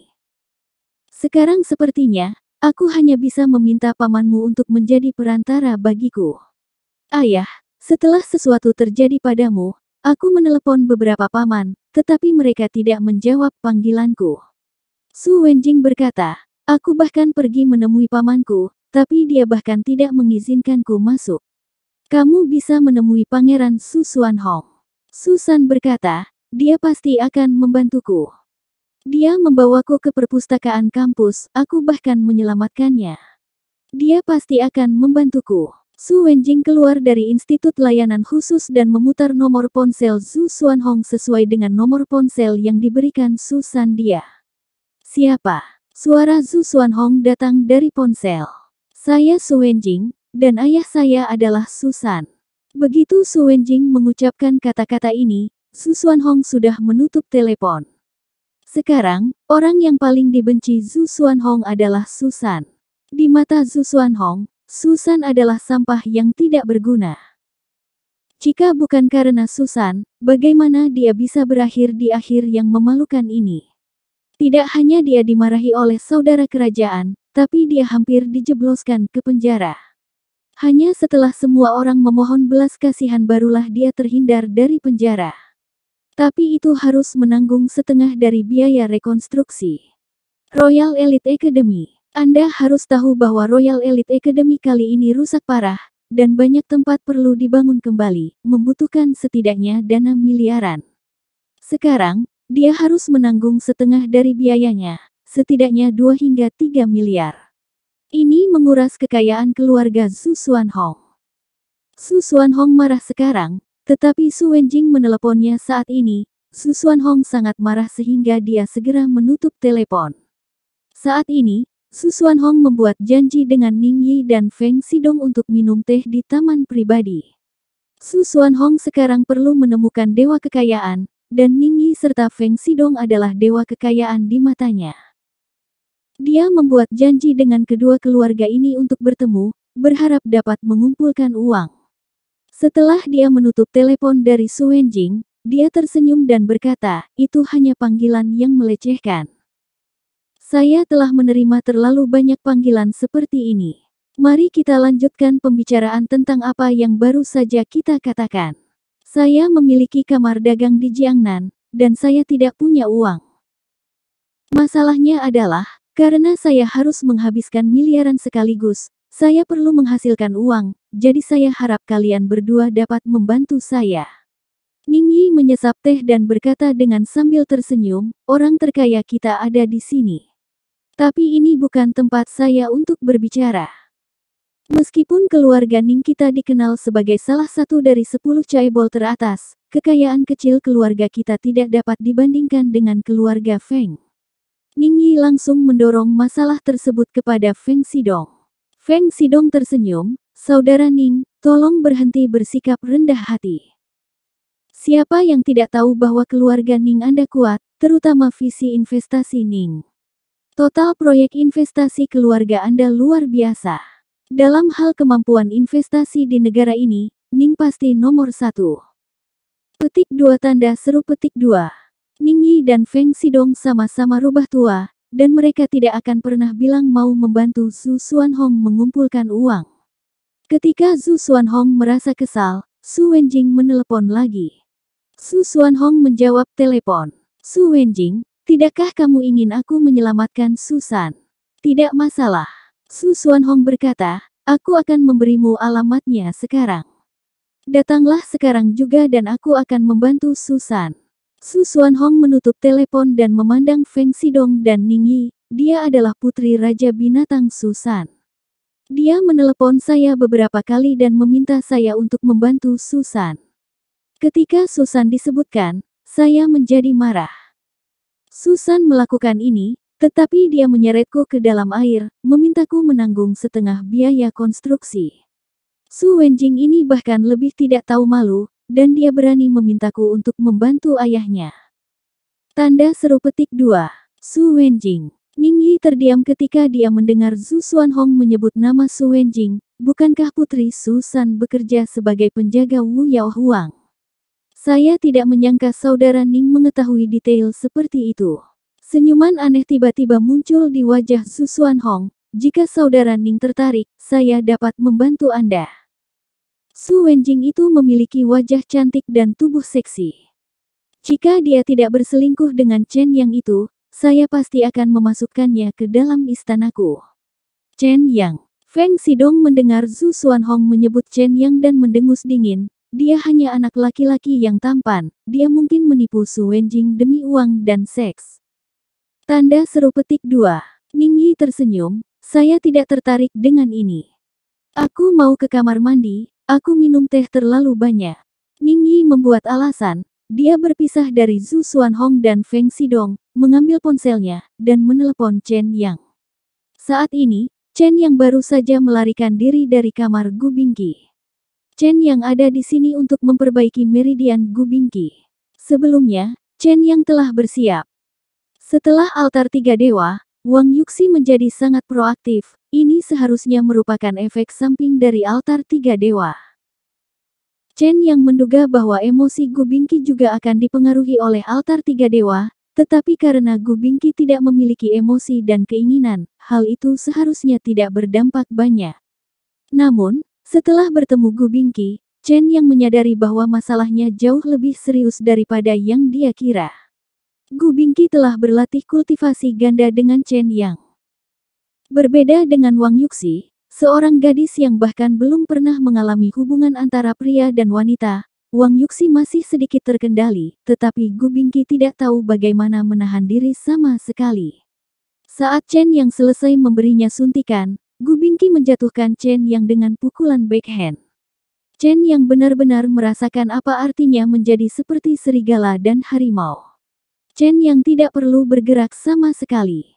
Sekarang sepertinya, aku hanya bisa meminta pamanmu untuk menjadi perantara bagiku. Ayah, setelah sesuatu terjadi padamu, aku menelepon beberapa paman, tetapi mereka tidak menjawab panggilanku. Su Wenjing berkata, aku bahkan pergi menemui pamanku, tapi dia bahkan tidak mengizinkanku masuk. Kamu bisa menemui pangeran Su Suan Hong. Susan berkata, dia pasti akan membantuku. Dia membawaku ke perpustakaan kampus, aku bahkan menyelamatkannya. Dia pasti akan membantuku. Su Wenjing keluar dari Institut Layanan Khusus dan memutar nomor ponsel Zhu Xuanhong sesuai dengan nomor ponsel yang diberikan Su dia. Siapa? Suara Zhu Xuanhong datang dari ponsel. Saya Su Wenjing, dan ayah saya adalah Susan. Begitu Su Wenjing mengucapkan kata-kata ini, Su Xuanhong sudah menutup telepon. Sekarang, orang yang paling dibenci Zhu Xuanhong adalah Susan. Di mata Zhu Xuanhong, Susan adalah sampah yang tidak berguna. Jika bukan karena Susan, bagaimana dia bisa berakhir di akhir yang memalukan ini? Tidak hanya dia dimarahi oleh saudara kerajaan, tapi dia hampir dijebloskan ke penjara. Hanya setelah semua orang memohon belas kasihan barulah dia terhindar dari penjara. Tapi itu harus menanggung setengah dari biaya rekonstruksi. Royal Elite Academy anda harus tahu bahwa Royal Elite Academy kali ini rusak parah, dan banyak tempat perlu dibangun kembali, membutuhkan setidaknya dana miliaran. Sekarang, dia harus menanggung setengah dari biayanya, setidaknya 2 hingga 3 miliar. Ini menguras kekayaan keluarga Su Suan Hong. Su Suan Hong marah sekarang, tetapi Su Wenjing meneleponnya saat ini, Su Suan Hong sangat marah sehingga dia segera menutup telepon. Saat ini, Susuan Hong membuat janji dengan Ning Yi dan Feng Sidong untuk minum teh di taman pribadi. Susuan Hong sekarang perlu menemukan dewa kekayaan, dan Ning Yi serta Feng Sidong adalah dewa kekayaan di matanya. Dia membuat janji dengan kedua keluarga ini untuk bertemu, berharap dapat mengumpulkan uang. Setelah dia menutup telepon dari Su Wenjing, dia tersenyum dan berkata, itu hanya panggilan yang melecehkan. Saya telah menerima terlalu banyak panggilan seperti ini. Mari kita lanjutkan pembicaraan tentang apa yang baru saja kita katakan. Saya memiliki kamar dagang di Jiangnan, dan saya tidak punya uang. Masalahnya adalah, karena saya harus menghabiskan miliaran sekaligus, saya perlu menghasilkan uang, jadi saya harap kalian berdua dapat membantu saya. Ning Yi menyesap teh dan berkata dengan sambil tersenyum, orang terkaya kita ada di sini. Tapi ini bukan tempat saya untuk berbicara. Meskipun keluarga Ning kita dikenal sebagai salah satu dari sepuluh caebol teratas, kekayaan kecil keluarga kita tidak dapat dibandingkan dengan keluarga Feng. Ning Yi langsung mendorong masalah tersebut kepada Feng Sidong. Feng Sidong tersenyum, Saudara Ning, tolong berhenti bersikap rendah hati. Siapa yang tidak tahu bahwa keluarga Ning Anda kuat, terutama visi investasi Ning. Total proyek investasi keluarga Anda luar biasa. Dalam hal kemampuan investasi di negara ini, Ning pasti nomor satu. Petik dua tanda seru petik dua. Ning Yi dan Feng Sidong sama-sama rubah tua, dan mereka tidak akan pernah bilang mau membantu Su Xuan Hong mengumpulkan uang. Ketika Su Xuan Hong merasa kesal, Su Wenjing menelepon lagi. Su Xuan Hong menjawab telepon. Su Wenjing, Tidakkah kamu ingin aku menyelamatkan Susan? Tidak masalah. Su Suan Hong berkata, aku akan memberimu alamatnya sekarang. Datanglah sekarang juga dan aku akan membantu Susan. Su Suan Hong menutup telepon dan memandang Feng Sidong dan Ning Yi. dia adalah putri Raja Binatang Susan. Dia menelepon saya beberapa kali dan meminta saya untuk membantu Susan. Ketika Susan disebutkan, saya menjadi marah. Susan melakukan ini, tetapi dia menyeretku ke dalam air, memintaku menanggung setengah biaya konstruksi. Su Wenjing ini bahkan lebih tidak tahu malu, dan dia berani memintaku untuk membantu ayahnya. Tanda seru petik dua. Su Wenjing. Ning Yi terdiam ketika dia mendengar Zhu Xuan Hong menyebut nama Su Wenjing, bukankah putri Susan bekerja sebagai penjaga Wu Yao Huang. Saya tidak menyangka saudara Ning mengetahui detail seperti itu. Senyuman aneh tiba-tiba muncul di wajah Su Susuan Hong. Jika saudara Ning tertarik, saya dapat membantu Anda. Su Wenjing itu memiliki wajah cantik dan tubuh seksi. Jika dia tidak berselingkuh dengan Chen Yang itu, saya pasti akan memasukkannya ke dalam istanaku. Chen Yang, Feng Sidong mendengar Su Xuanhong Hong menyebut Chen Yang dan mendengus dingin, dia hanya anak laki-laki yang tampan, dia mungkin menipu Su Wenjing demi uang dan seks. Tanda seru petik dua. Ning Yi tersenyum, saya tidak tertarik dengan ini. Aku mau ke kamar mandi, aku minum teh terlalu banyak. Ning Yi membuat alasan, dia berpisah dari Zhu Hong dan Feng Sidong, mengambil ponselnya, dan menelepon Chen Yang. Saat ini, Chen yang baru saja melarikan diri dari kamar Gu Bingqi. Chen yang ada di sini untuk memperbaiki meridian Gubingki. Sebelumnya, Chen yang telah bersiap. Setelah altar tiga dewa, Wang Yuxi menjadi sangat proaktif. Ini seharusnya merupakan efek samping dari altar tiga dewa. Chen yang menduga bahwa emosi Gubingki juga akan dipengaruhi oleh altar tiga dewa, tetapi karena Gubingki tidak memiliki emosi dan keinginan, hal itu seharusnya tidak berdampak banyak. Namun, setelah bertemu Gu Bingqi, Chen yang menyadari bahwa masalahnya jauh lebih serius daripada yang dia kira. Gu Bingqi telah berlatih kultivasi ganda dengan Chen Yang. Berbeda dengan Wang Yuxi, seorang gadis yang bahkan belum pernah mengalami hubungan antara pria dan wanita, Wang Yuxi masih sedikit terkendali, tetapi Gu Bingqi tidak tahu bagaimana menahan diri sama sekali. Saat Chen yang selesai memberinya suntikan, Gubingki menjatuhkan Chen Yang dengan pukulan backhand. Chen Yang benar-benar merasakan apa artinya menjadi seperti serigala dan harimau. Chen Yang tidak perlu bergerak sama sekali.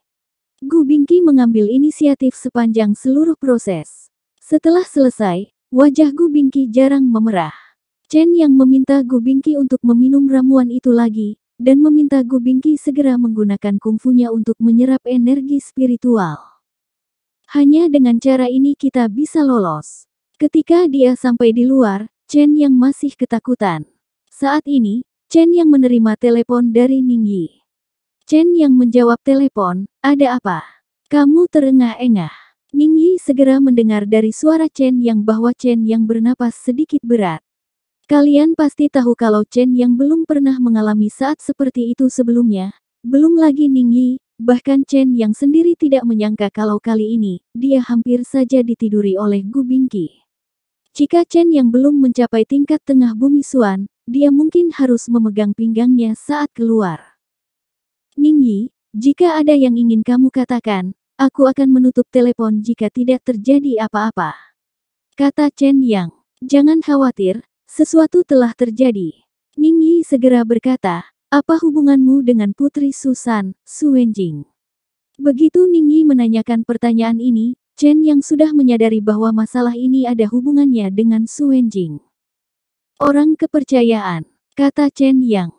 Gubingki mengambil inisiatif sepanjang seluruh proses. Setelah selesai, wajah Gubingki jarang memerah. Chen Yang meminta Gubingki untuk meminum ramuan itu lagi, dan meminta Gubinki segera menggunakan kungfunya untuk menyerap energi spiritual. Hanya dengan cara ini kita bisa lolos. Ketika dia sampai di luar, Chen yang masih ketakutan. Saat ini, Chen yang menerima telepon dari Ning Yi. Chen yang menjawab telepon, ada apa? Kamu terengah-engah. Ning Yi segera mendengar dari suara Chen yang bahwa Chen yang bernapas sedikit berat. Kalian pasti tahu kalau Chen yang belum pernah mengalami saat seperti itu sebelumnya, belum lagi Ning Yi. Bahkan Chen yang sendiri tidak menyangka kalau kali ini, dia hampir saja ditiduri oleh Gu Bingqi. Jika Chen yang belum mencapai tingkat tengah bumi Suan, dia mungkin harus memegang pinggangnya saat keluar. Ning Yi, jika ada yang ingin kamu katakan, aku akan menutup telepon jika tidak terjadi apa-apa. Kata Chen Yang, jangan khawatir, sesuatu telah terjadi. Ning Yi segera berkata, apa hubunganmu dengan Putri Susan, Su Wenjing? Begitu Ningyi menanyakan pertanyaan ini, Chen yang sudah menyadari bahwa masalah ini ada hubungannya dengan Su Wenjing, Orang kepercayaan, kata Chen Yang.